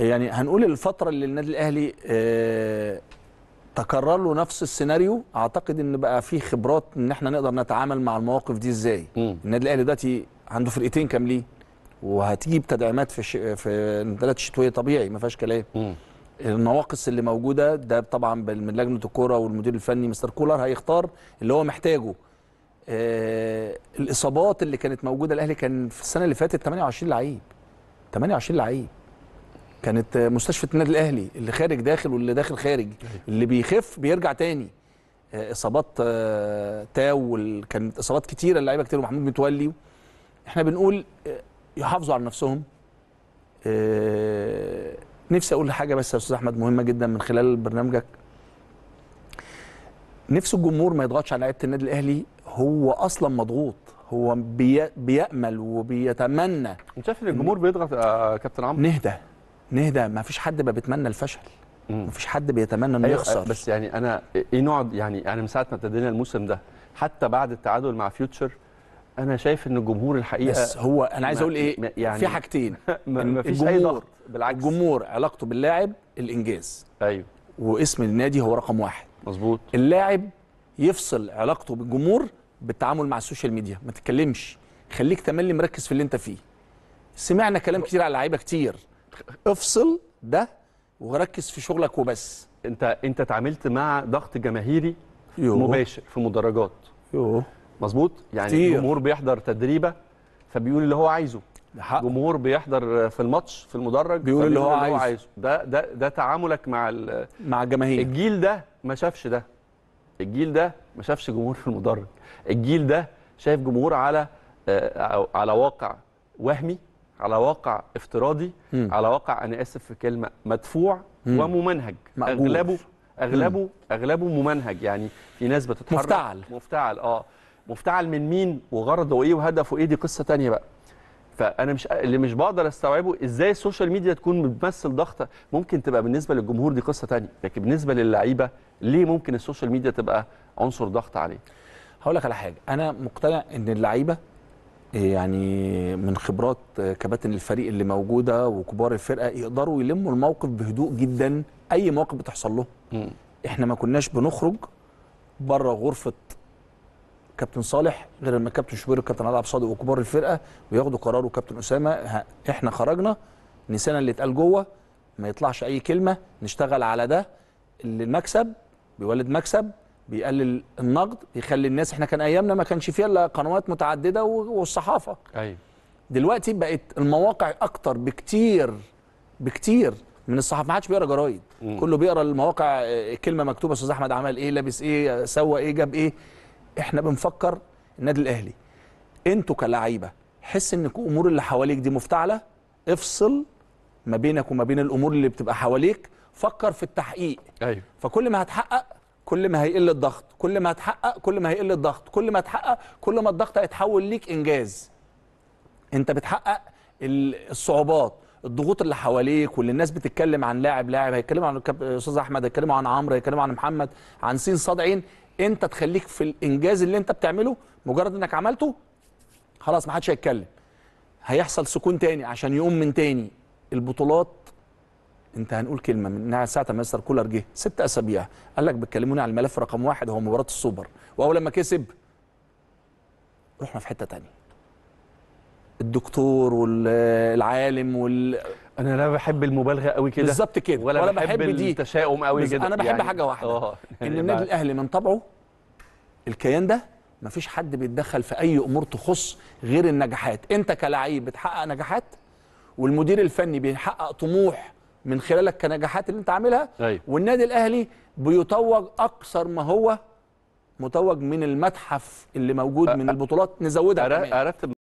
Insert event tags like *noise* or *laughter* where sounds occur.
يعني هنقول الفتره اللي النادي الاهلي آه تكرر له نفس السيناريو اعتقد ان بقى فيه خبرات ان احنا نقدر نتعامل مع المواقف دي ازاي النادي الاهلي دلوقتي عنده فرقتين كاملين وهتجيب تدعيمات في في انتقالات شتويه طبيعي ما فيهاش كلام النواقص اللي موجوده ده طبعا من لجنه الكوره والمدير الفني مستر كولر هيختار اللي هو محتاجه آه الاصابات اللي كانت موجوده الاهلي كان في السنه اللي فاتت 28 لعيب 28 لعيب كانت مستشفى النادي الاهلي اللي خارج داخل واللي داخل خارج أيوة. اللي بيخف بيرجع تاني آه، اصابات آه، تاو كانت اصابات كتيره اللعيبه كتير ومحمود متولي احنا بنقول آه، يحافظوا على نفسهم نفسي اقول حاجه بس يا استاذ احمد مهمه جدا من خلال برنامجك نفس الجمهور ما يضغطش على لعيبه النادي الاهلي هو اصلا مضغوط هو بيامل وبيتمنى انت شايف ان الجمهور بيضغط يا كابتن عمرو نهدى نهدى إيه ما فيش حد ما بيتمنى الفشل ما فيش حد بيتمنى انه أيوة يخسر بس يعني انا ايه نوع يعني انا من ساعه ما ابتدينا الموسم ده حتى بعد التعادل مع فيوتشر انا شايف ان الجمهور الحقيقه بس هو انا عايز اقول ايه يعني في حاجتين *laughs* ما فيش اي ضغط بالعكس الجمهور علاقته باللاعب الانجاز ايوه واسم النادي هو رقم واحد مظبوط اللاعب يفصل علاقته بالجمهور بالتعامل مع السوشيال ميديا ما تتكلمش خليك تملي مركز في اللي انت فيه سمعنا كلام كتير على لعيبه كتير افصل ده وركز في شغلك وبس انت انت اتعاملت مع ضغط جماهيري يوه. مباشر في مدرجات يوه مظبوط يعني كتير. الجمهور بيحضر تدريبه فبيقول اللي هو عايزه حق. جمهور بيحضر في الماتش في المدرج بيقول اللي هو, اللي هو عايزه ده ده ده تعاملك مع مع الجماهير الجيل ده ما شافش ده الجيل ده ما شافش جمهور في المدرج الجيل ده شايف جمهور على آه، على واقع وهمي على واقع افتراضي م. على واقع انا اسف في كلمه مدفوع م. وممنهج مقبول. اغلبه اغلبه م. اغلبه ممنهج يعني في ناس بتتحرك مفتعل مفتعل اه مفتعل من مين وغرضه ايه وهدفه ايه دي قصه ثانيه بقى فانا مش اللي مش بقدر استوعبه ازاي السوشيال ميديا تكون بتمثل ضغطه ممكن تبقى بالنسبه للجمهور دي قصه ثانيه لكن بالنسبه للعيبه ليه ممكن السوشيال ميديا تبقى عنصر ضغط عليه هقول لك على حاجه انا مقتنع ان اللعيبه يعني من خبرات كباتن الفريق اللي موجوده وكبار الفرقه يقدروا يلموا الموقف بهدوء جدا اي مواقف بتحصل لهم احنا ما كناش بنخرج بره غرفه كابتن صالح غير لما كابتن شوبير وكابتن علاء صادق وكبار الفرقه وياخدوا قرار وكابتن اسامه احنا خرجنا نسينا اللي اتقال جوه ما يطلعش اي كلمه نشتغل على ده اللي المكسب بيولد مكسب بيقلل النقد بيخلي الناس احنا كان ايامنا ما كانش فيها الا قنوات متعدده والصحافه ايوه دلوقتي بقت المواقع اكتر بكتير بكتير من الصحافه ما حدش بيقرا جرايد كله بيقرا المواقع آه، كلمه مكتوبه استاذ احمد عمل ايه لابس ايه سوى ايه جاب ايه احنا بنفكر النادي الاهلي انتوا كلاعيبه حس ان الامور اللي حواليك دي مفتعله افصل ما بينك وما بين الامور اللي بتبقى حواليك فكر في التحقيق ايوه فكل ما هتحقق كل ما هيقل الضغط كل ما هتحقق كل ما هيقل الضغط كل ما تحقق كل ما الضغط هيتحول ليك انجاز انت بتحقق الصعوبات الضغوط اللي حواليك واللي الناس بتتكلم عن لاعب لاعب هيتكلموا عن الاستاذ احمد هيتكلموا عن عمرو هيتكلموا عن محمد عن سين صاد عين انت تخليك في الانجاز اللي انت بتعمله مجرد انك عملته خلاص ما حدش هيتكلم هيحصل سكون تاني عشان يقوم من تاني البطولات انت هنقول كلمه من ساعه ما مستر كولر جه ست اسابيع قال لك بتكلموني على الملف رقم واحد هو مباراه السوبر واول لما كسب رحنا في حته تانية الدكتور والعالم وال انا لا بحب المبالغه قوي كده بالظبط كده ولا, ولا بحب, بحب دي التشاؤم قوي كده انا بحب يعني... حاجه واحده آه. *laughs* ان النادي الاهلي من طبعه الكيان ده مفيش حد بيتدخل في اي امور تخص غير النجاحات انت كلاعب بتحقق نجاحات والمدير الفني بيحقق طموح من خلالك كنجاحات اللي انت عاملها أيوة. والنادي الاهلي بيتوج اكثر ما هو متوج من المتحف اللي موجود من البطولات نزودها كمان